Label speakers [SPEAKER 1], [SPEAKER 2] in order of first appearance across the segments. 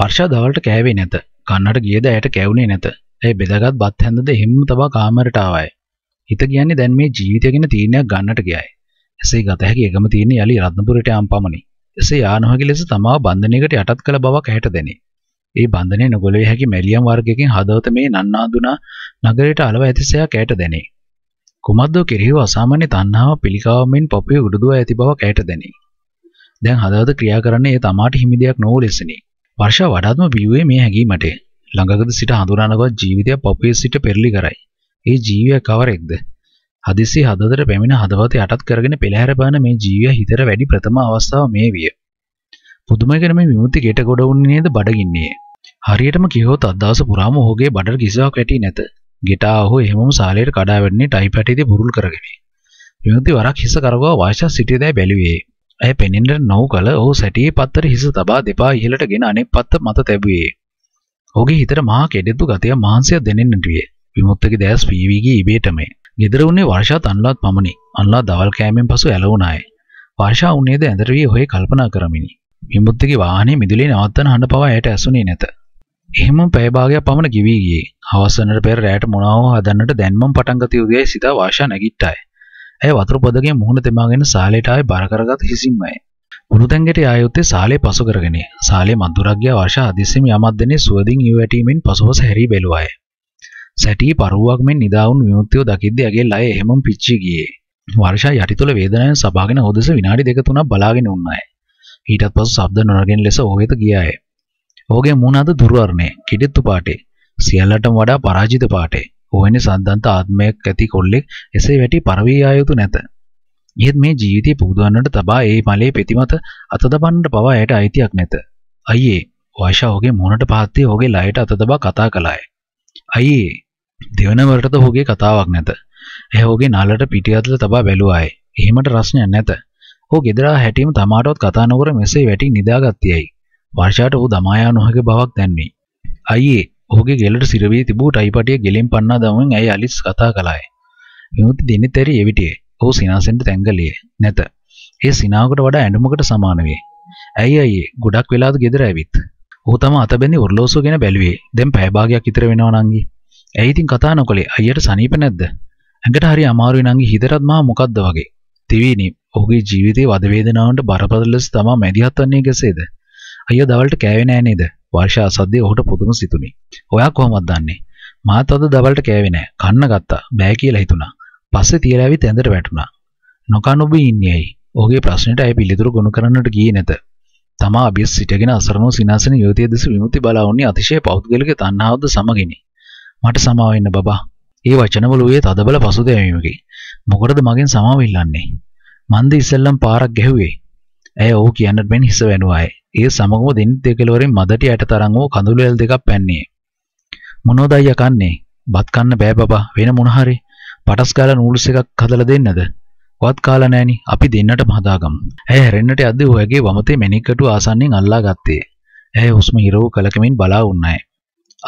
[SPEAKER 1] පර්ෂා දවල්ට කෑවේ නැත. කන්නට ගියද ඇයට කැවුනේ නැත. ඇය බෙදාගත් බත් හැන්දද එහෙම්ම තබා කාමරට ආවයි. හිත කියන්නේ දැන් මේ ජීවිතය ගැන තීරණයක් ගන්නට ගියයි. එසේ ගත හැකි එකම තීරණය යලි රත්නපුරයට යාම පමණි. එසේ යානොහැකි ලෙස තමාව බන්ධනයකට යටත් කළ බවක් ඇයට දැනේ. ඒ බන්ධනය නොගොලේ හැකි මැලියම් වර්ගයකින් හදවත මේ නන්නාඳුනා නගරයට අලව ඇතිසයක් ඇයට දැනේ. කුමද්ද කෙරෙහිව අසාමාන්‍ය තණ්හාව පිළිකාවමින් පපුවේ උඩුදුව ඇති බවක් ඇයට දැනේ. දැන් හදවත ක්‍රියා කරන්නේ ඒ තමාට හිමි දෙයක් නොවු ලෙසනේ. වර්ෂා වඩාත්ම බියුවේ මේ හැඟීමට. ළඟකද සිට හඳුනානවත් ජීවිතයක් පපුවේ සිට පෙරලි කරයි. ඒ ජීවය කවරෙක්ද? හදිසි හදවතට පැමිණ හදවත යටත් කරගෙන පෙළහැර පාන මේ ජීවය හිතට වැඩි ප්‍රථම අවස්ථාව මේ විය. පුදුමයකට මේ විමුක්ති ගෙට ගොඩ වුණේ නේද බඩගින්නේ. හරියටම කිව්වොත් අද්දාස පුරාම ඔහුගේ බඩට කිසිවක් වැටි නැත. ගෙටා ඔහු එහෙමම සාලයට කඩා වැටෙන්නේ ටයිප් ඇටිදී බුරුල් කරගෙන. විමුක්ති වරක් හිස කරවවා වායිෂා සිටියදැයි බැලුවේ. ඇය පෙනෙන්නට නොව් කල ඔහු සැටියේ පත්තර හිස තබා දෙපා ඉහළට ගෙන අනෙක් පත්ත මත තැබුවේ. ඔහුගේ හිතට මහා කෙඩෙද්දු ගතිය මහන්සියක් දැනෙන්නට විය. විමුක්තගේ දැස් පීවී ගිය ඉබේටමයි. ගෙදර උන්නේ වර්ෂාත් අන්ලාත් පමණි. අන්ලා දවල් කෑමෙන් පසු ඇලවුණාය. වර්ෂා උන්නේද ඇඳට වී ඔහේ කල්පනා කරමිනි. විමුක්තගේ වාහනේ මිදුලේ නවත්තන හඬ පවා ඇයට ඇසුනේ නැත. එහෙම පැය භාගයක් පමණ ගෙවී ගියේ. හවස වෙනට පෙර රැයට මොනවා හෝ හදන්නට දැන්මම පටන් ගත යුතුයයි සිතා වර්ෂා නැගිට්ටාය. ඇය වතුර පොදගේ මුහුණ තෙමාගෙන සාලේට ආයේ බර කරගත් හිසින්මයි. උරුතැන්ගෙට ආයුත්තේ සාලේ පසු කරගෙන සාලේ මන්දුරග්ගිය වර්ෂ අධිසිම යමක් දෙනේ සුවදින් ඉව වැටීමෙන් පසුපස හැරී බැලුවාය. සැටි පරුවක් මෙන් නිදාවුන් විමුක්තිය දකිද්දී ඇගේ ලය එහෙමම පිච්චී ගියේ. වර්ෂා යටි තුල වේදනාවෙන් සබාගෙන හොදස විනාඩි දෙක තුනක් බලාගෙන උන්නාය. ඊටත් පසු ශබ්ද නොනගෙන ලෙස ඕහෙත ගියාය. ඔහුගේ මුණ අද දුර්වර්ණේ, කිඩිත්තු පාටේ, සියල්ලටම වඩා පරාජිත පාටේ. ඕවැනි සද්ධන්ත ආත්මයක් ඇති කොල්ලෙක් එසේ වැටි පරවී ආයුතු නැත. එහෙත් මේ ජීවිතය පුබුදුවන්නට තබා ඒ මලේ පෙතිමත අතදබන්නට පවා ඇයට අයිතියක් නැත. අයියේ වයිෂා ඔහුගේ මුණට පහත්තේ ඔහුගේ ලයට අතදබා කතා කළාය. අයියේ දෙවනවරටද ඔහුගේ කතාවක් නැත. ඇය ඔහුගේ නලට පිටියතල තබා බැලුවාය. එහෙමට රස්නයක් නැත. ඔහු ගෙදරා හැටීම තමාටවත් කතා නොකර මෙසේ වැටි නිදාගත්තේයයි. වර්ෂාට ඔහු දමා යා නොහැකි බවක් දැන්නේ. අයියේ ඔහුගේ ගෙලට සිරවී තිබූ ටයිපටිය ගෙලින් පන්නා දමමින් ඇය අලිස් කතා කළාය. විමුති දෙනිතරි එවිටියේ. ඔහු සිනාසෙන්ට තැංගලියේ. නැත. ඒ සිනාවකට වඩා ඇඬුමකට සමාන වේ. ඇයි අයියේ ගොඩක් වෙලාද ගෙදර ඇවිත්. ඔහු තම අතබැඳි ඔර්ලෝසුව ගැන බැලුවේ. දැන් පැය භාගයක් විතර වෙනවා නංගි. ඇයි ඉතින් කතා නොකළේ? අයියට සනීප නැද්ද? ඇඟට හරි අමාරුයි නංගි හිතටත් මා මොකද්ද වගේ. තිවීනි ඔහුගේ ජීවිතයේ වද වේදනාවන්ට බරපතල ලෙස තමා මැදිහත් වන්නේ කෙසේද? අයියා දවල්ට කෑවේ නෑ නේද? වර්ෂා අසද්දේ ඔහුට පුදුම සිතුනි. ඔයා කොහොමද දන්නේ? මාත් අද දවල්ට කෑවේ නෑ. කන්න ගත්තා. බෑ කියලා හිතුණා. පස්සේ තියලා ඇවිත් ඇඳට වැටුණා. නොකන් ඔබ ඉන්නේ ඇයි? ඔහුගේ ප්‍රශ්නෙට ඇය පිළිතුරු ගොනු කරන්නට ගියේ නැත. තමා අභියස් සිටගෙන අසරණව සිනාසෙන යෝධිය දෙස විමුක්ති බලා වුණේ අතිශය පෞද්ගලික තණ්හාවද සමගිනි. මට සමාව වෙන්න බබා. ඒ වචනවල ඌයේ තදබල පසුතැවීමකි. මොකටද මගෙන් සමාව ඉල්ලන්නේ? මන්ද ඉස්සෙල්ලම් පාරක් ගැහුවේ. ඇය ඔහු කියන්නට මෙන් හිස වැනුවායේ. ඒ සමගම දෙනිත් කෙළවරෙන් මදට යට තරම් වූ කඳුළු ඇල් දෙකක් පැන්නේ. මොනෝද අයියා කන්නේ? බත් කන්න බෑ බබා. වෙන මොන හරි පටස් ගාලා නූඩ්ල්ස් එකක් හදලා දෙන්නද? වත් කාලා නෑනි. අපි දෙන්නටම හදාගමු. ඇය හැරෙන්නට යද්දී ඔයගේ වමතේ මැණික්කටු ආසන්නෙන් අල්ලා ගත්තේ. ඇය හුස්ම හිරව කලකමින් බලා වුණාය.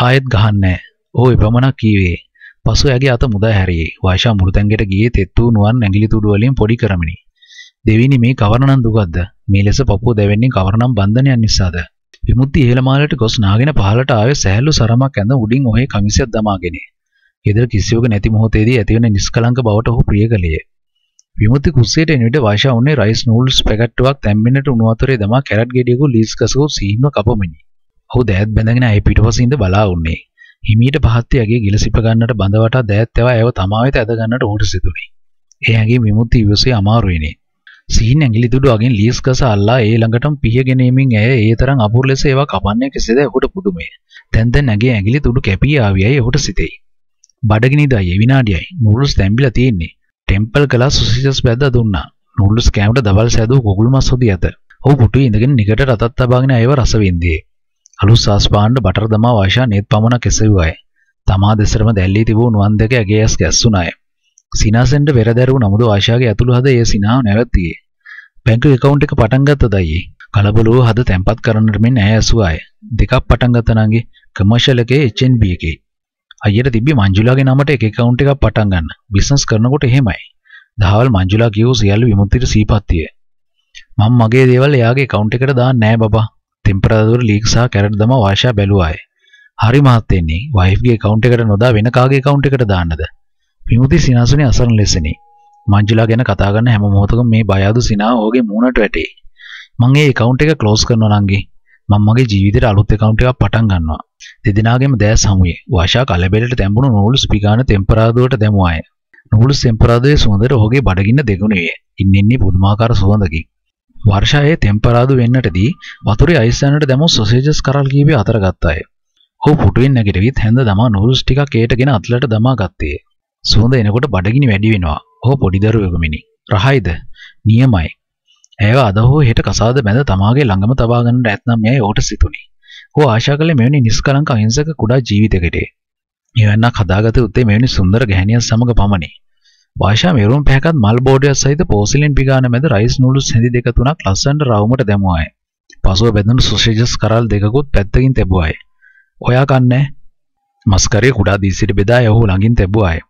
[SPEAKER 1] ආයෙත් ගහන්නේ ඕ එපමණක් කීවේ. පසු ඇගේ අත මුදා හැරියේ. වාෂා මුරුතැංගෙට ගියේ තෙත්තු නුවන් ඇඟිලි තුඩු වලින් පොඩි කරමිනි. දෙවිනි මේ කවරණම් දුකක්ද? මේ ලෙස පපුව දැවෙන්නේ කවරණම් බන්ධනයන් නිසාද? විමුක්ති ඉහළමාලට ගොස් නාගෙන පහළට ආවේ සෑහළු සරමක් ඇඳ උඩින් ඔහේ කමිසයක් දමාගෙන. ඊදර කිසිවෙක නැති මොහොතේදී ඇතිවන නිෂ්කලංක බවට ඔහු ප්‍රිය කළේය. විමුක්ති කුස්සියට එන විට වාෂා උන්නේ රයිස් නූඩ්ල්ස් පැකට්ටුවක් තැම්බෙන්නට උණු වතුරේ දමා කැරට් ගෙඩියකු ලීස් කසකු සීන්ව කපමිනි. ඔහු දෑත් බැඳගෙන ඇය පිටුපසින් ඉඳ බලා උන්නේ. හිමීට පහත් යගේ ගිල සිප ගන්නට බඳ වටා දෑත් තව ඇයව තමා වෙත ඇද ගන්නට ඔහුට සිතුනි. ඒ ඇගේ විමුක්ති ඉවසේ අමාරු වෙනේ. සීන් ඇඟිලි දුඩුවගෙන් ලීස් ගස අල්ලා ඒ ළඟටම පියගෙනීමෙන් ඇය ඒ තරම් අපූර්ව ලෙස ඒවා කපන්නේ කෙසේද ඔහුට පුදුමය. දැන් දැන් ඇගේ ඇඟිලි දුඩු කැපී ආවියයි ඔහුට සිතෙයි. බඩගිනිදායි විනාඩියයි නූඩල්ස් තැඹිලා තියෙන්නේ. ටෙම්පල් කළා සුසිසස් බැද්දා දුන්නා. නූඩල්ස් කෑමට දවල් සෑදූ කුකුළු මස් හොදි ඇත. ඔහු පුටුවේ ඉඳගෙන නිකට රතත් තබාගෙන අයව රස වින්දියේ. අලුත් සාස් පාණ්ඩ බටර් දමා වාෂා නේත් පමණක් එසෙව්වාය. තමා දෙසරම දැල්ලී තිබූ නුවන් දෙක ඇගේ ඇස් ගැස්සුණාය. සිනාසෙන්ට වෙරදැරූ නමුදු ආශාගේ ඇතුළු හද ඒ සිනාව නැවැත්තියේ. බැංකු එකවුන්ට් එක පටන් ගත්ත දයියේ. කලබලෝ හද තැන්පත් කරන්නට මෙන් ඇය ඇසුවා අය. දෙකක් පටන් ගත්ත නංගි කමර්ෂල් එකේ HNB එකේ. අයියට තිබ්බි මංජුලාගේ නමට එක එකවුන්ට් එකක් පටන් ගන්න. බිස්නස් කරනකොට එහෙමයි. දහවල් මංජුලා කියෝ සියල්ල විමුක්තියට සීපත්තිය. මම මගේ දේවල් එයාගේ account එකට දාන්න නෑ බබා. ටෙම්පරාදුර ලීක් සහ කැරට් දම වාෂා බැලුවායි. හරි මහත්තයනි, wife ගේ account එකට නොදා වෙන කාගේ account එකට දාන්නද? විමුති සිනාසනේ අසරණ ලෙසනේ. මංජුලා ගැන කතා කරන හැම මොහොතකම මේ බය අඩු සිනාව ඕගේ මූණට වැටේ. මම ඒ account එක close කරනවා නංගි. මම මගේ ජීවිතේට අලුත් account එකක් පටන් ගන්නවා. දෙදිනාගෙම දැස් හමුවේ. වාෂා කලබලයට තැඹුණු නූල් ස්පිකාන ටෙම්පරාදුවට දැමුවාය. නූල් ටෙම්පරාදුවේ සුවඳට ඔහුගේ බඩගින්න දෙගුණේ. ඉන්නෙන්නේ පුදුමාකාර සුවඳකින්. වර්ෂායේ තෙම්පරාදු වෙන්නටදී වතුරේ අයිස්සනට දැමූ සොසේජස් කරල් කීපය අතර ගත්තාය. ඔහු පුටුවෙන් නැගිටවිත් හැඳ දමා නූල්ස් ටිකක් ඒටගෙන අත්ලට දමා ගත්තේ. සුවඳ එනකොට බඩගිනි වැඩි වෙනවා. ඔහු පොඩි දරුවෙකුමිනි. රහයිද? නියමයි. ඇයව අද හෝ හෙට කසාද බැඳ තමාගේ ළඟම තබා ගන්නට ඇතනම් යයි ඔහුට සිතුනි. ඔහු ආශා කළේ මෙවැනි නිෂ්කලංක අහිංසක කුඩා ජීවිතයකට. මෙවන්නක් හදාගත උත්තේ මෙවැනි සුන්දර ගැහණියක් සමග පමණි. වාෂා මෙරුම් පැහැකත් මල් බෝඩයක් සහිත පෝසිලින් පිගාන මැද රයිස් නූඩ්ල්ස් හැඳි දෙක තුනක් ලස්සනට රවුමට දැමුවාය. පසුව බැඳුණු සොසේජස් කරල් දෙකකුත් පැත්තකින් තැබුවාය. ඔයා කන්නේ මස්කරේ කුඩා දීසිට බෙදා යහු ළඟින් තැබුවාය.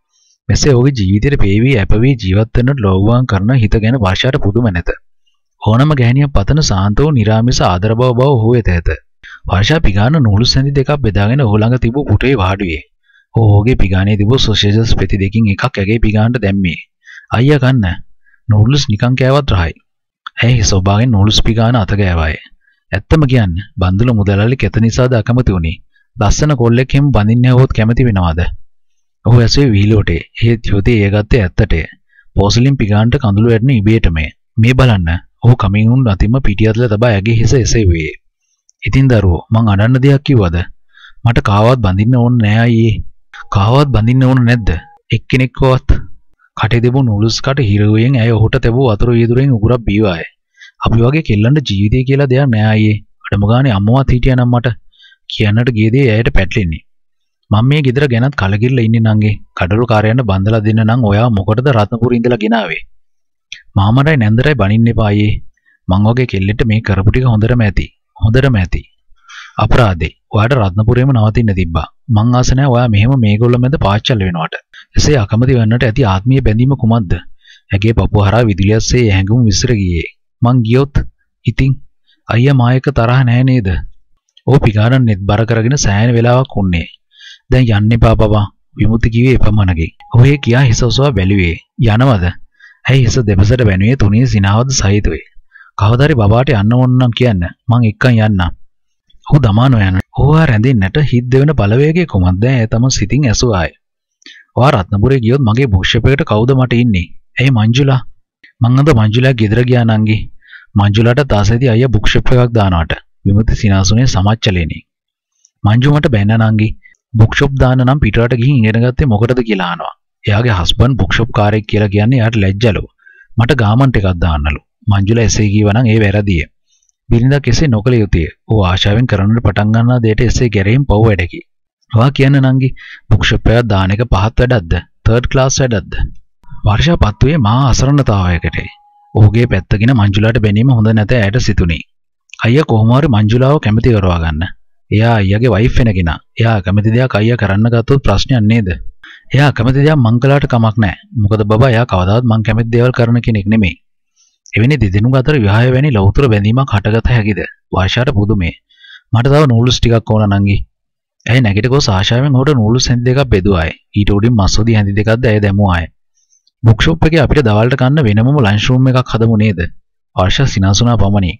[SPEAKER 1] මෙසේ ඔහුගේ ජීවිතයට පේවී ඇපවී ජීවත් වෙන්නට ලෝවාන් කරන හිත ගැන වර්ෂාට පුදුම නැත. ඕනම ගැහණියක් පතන සාන්ත වූ නිර්ාමිස ආදර බව බව ඔහු වෙත ඇත. වර්ෂා පිගාන නූලු සැඳි දෙකක් බෙදාගෙන ඔහු ළඟ තිබූ පුටේ වාඩුවේ. ඔහුගේ පිගානේ තිබූ සොසේජස් පෙති දෙකින් එකක් ඇගේ පිගානට දැම්මේ. අයියා ගන්න. නූඩ්ල්ස් නිකන් කෑවත් රහයි. ඇයි හිස ඔබාගෙන් නූඩ්ල්ස් පිගාන අත ගෑවාය. ඇත්තම කියන්න, බන්දුල මුදලාලි කෙත නිසාද අකමැති වුනේ. ලස්සන කොල්ලෙක් හිම බඳින්න යවොත් කැමති වෙනවද? ඔහු ඇසේ වීලෝටේ එහෙත් යොතේ එය ගත්තේ ඇත්තටේ. පෝසලින් පිගාන්ට කඳුළු වැටෙන ඉබේටමේ. මේ බලන්න. ඔහු කමින් උන් අතින්ම පිටියත්ල තබා ඇගේ හිස එසෙව්වේ. ඉතින් දරුවෝ මං අඬන්න දෙයක් කිව්වද? මට කාවත් බඳින්න ඕන නෑ අයියේ. කාවත් බඳින්න ඕන නැද්ද? එක්කෙනෙක්වත්. කටේ තිබුණු නූලුස් කට හිරුවෙන් ඇය ඔහුට තැබූ වතුර වීදුරෙන් උගුරක් බීවාය. අපි වගේ කෙල්ලන්ට ජීවිතය කියලා දෙයක් නෑ අයියේ. අඩම ගානේ අම්මවත් හිටියනම් මට කියන්නට ගියේදී ඇයට පැටලෙන්නේ. මම මේ ගෙදර ගැනත් කලකිරලා ඉන්නේ නංගේ. කඩළු කාර්යයන්ට බඳලා දෙන්න නම් ඔයා මොකටද රත්නපුර ඉඳලා ගෙනාවේ? මාමරයි නැන්දරයි බනින්න එපා අයියේ. මං වගේ කෙල්ලෙට මේ කරපු ටික හොඳටම ඇති. හොඳටම ඇති. අපරාදේ. ඔයාට රත්නපුරේම නවතින්න තිබ්බා. මං ආස නැහැ ඔයා මෙහෙම මේගොල්ලෝ මැද පාච්චල් වෙනවට. එසේ අකමැති වෙන්නට ඇති ආත්මීය බැඳීම කුමක්ද? ඇගේ පපුව හරහා විදුලියස්සේ හැඟුම් විසිර ගියේ. මං ගියොත් ඉතින් අයියා මායක තරහ නෑ නේද? ඕ පිගානන්නෙත් බර කරගෙන සෑහෙන වෙලාවක් උන්නේ. දැන් යන්න එපා බබා විමුති කිව්වේ එපමණකින්. ඔහු ඒ කියා හිස ඔසවා බැලුවේ. යනවද? ඇයි හිස දෙපසට බැනුවේ තුනේ සිනාවද සහිතවේ. කවදාරි බබාට යන්න ඕන නම් කියන්න. මං එක්කන් යන්නම්. ඔහු දමානෝ යන. ඕවා රැඳෙන්නට හිත දෙවන බලවේගයේ කොමක්ද ඇය තම සිතින් ඇසුවාය. ඔයා රත්නපුරේ ගියොත් මගේ භූෂපයකට කවුද මට ඉන්නේ? ඇයි මංජුලා? මං අද මංජුලා ගෙදර ගියා නංගි. මංජුලාට තාසෙදි අයියා භූෂපයක් දානවට. විමුති සිනාසුනේ සමච්චලෙනි. මංජු මට බැන නංගි. බුක්ෂොප් දාන්න නම් පිටරට ගිහින් ඉගෙන ගත්තේ මොකටද කියලා අහනවා. එයාගේ හස්බන්ඩ් බුක්ෂොප් කාරයෙක් කියලා කියන්නේ එයාට ලැජ්ජලු. මට ගාමන්ට් එකක් දාන්නලු. මංජුලා එසේ කීවනම් ඒ වැරදිය. බිරිඳා කෙසේ නොකළ යුතුය. ඌ ආශාවෙන් කරන්නට පටන් ගන්නා දෙයට එසේ ගැරෙමින් පව් වැඩකි. ඔයා කියන්න නංගි බුක්ෂොප් එකක් දාන එක පහත් වැඩක්ද? Third class වැඩක්ද? වර්ෂා පත්තුවේ මා අසරණතාවයකටයි. ඔහුගේ පැත්තගෙන මංජුලාට බැනීම හොඳ නැත ඇයට සිතුණි. අයියා කොහොම හරි මංජුලාව කැමති කරවා ගන්න. එයා අයියාගේ වයිෆ් වෙන කෙනා. එයා කැමති දෙයක් අයියා කරන්න ගත්තොත් ප්‍රශ්නයක් නේද? එයා කැමති දෙයක් මං කළාට කමක් නැහැ. මොකද බබා එයා කවදාවත් මං කැමති දේවල් කරන කෙනෙක් නෙමෙයි. එවැනි දෙදෙනුක අතර විවාහය වැනි ලෞතර බැඳීමක් හටගත හැකිද? වර්ෂාට පුදුමේ. මට තව නූලුස් ටිකක් ඕන නංගි. ඇයි නැගිට ගොස් ආශාවෙන් ඔහුට නූලුස් හැඳි දෙකක් බෙදුවායි. ඊට උඩින් මස්සොදි හැඳි දෙකක්ද ඇය දැමුවායි. බුක්ෂොප් එකේ අපිට දවල්ට කන්න වෙනමම ලන්ච් රූම් එකක් හදමු නේද? වර්ෂා සිනාසුනා පමණි.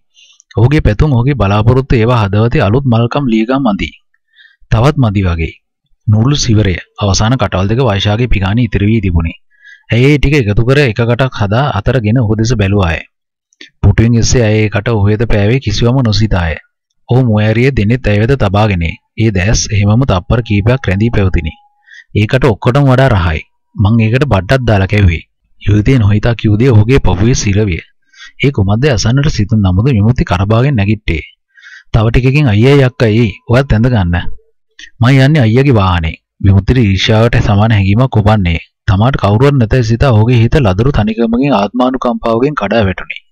[SPEAKER 1] ඔහුගේ පැතුම් ඔහුගේ බලාපොරොත්තු ඒවා හදවතේ අලුත් මල්කම් ලියගම් අඳි. තවත් මදි වගේ. නූල් සිවරය අවසාන කටවල් දෙක වෛශාගේ පිගානේ ඉතිරි වී තිබුණේ. ඇය ඒ ටික එකතු කර එක කටක් හදා අතරගෙන ඔහු දෙස බැලුවාය. පුටුවෙන් එසේ ඇය ඒ කට ඔහු වෙත පෑවේ කිසිවම නොසිතාය. ඔහු මුවෑරියේ දෙනෙත් ඇය වෙත තබාගෙනේ. ඒ දැස් එහෙමම තප්පර කීපයක් රැඳී පැවතිනි. ඒකට ඔක්කොටම වඩා රහයි. මං ඒකට බඩටක් දාලා කැව්වේ. යුදේ නොහිතා කිව්දේ ඔහුගේ පපුවේ සිරවිය. ඒ කුමද්ද අසන්නට සිතුම් නමුදු විමුක්ති කරබාගෙන් නැගිට්ටේ. තව ටිකකින් අයියයි අක්කයි ඔයත් ඇඳ ගන්න. මම යන්නේ අයියාගේ වාහනේ. විමුක්තිට ඊර්ෂ්‍යාවට සමාන හැඟීමක් උපන්නේ. තමාට කවුරුවත් නැතයි සිතා ඔහුගේ හිත ලදරු තනිකමකින් ආත්මානුකම්පාවකින් කඩා වැටුණි.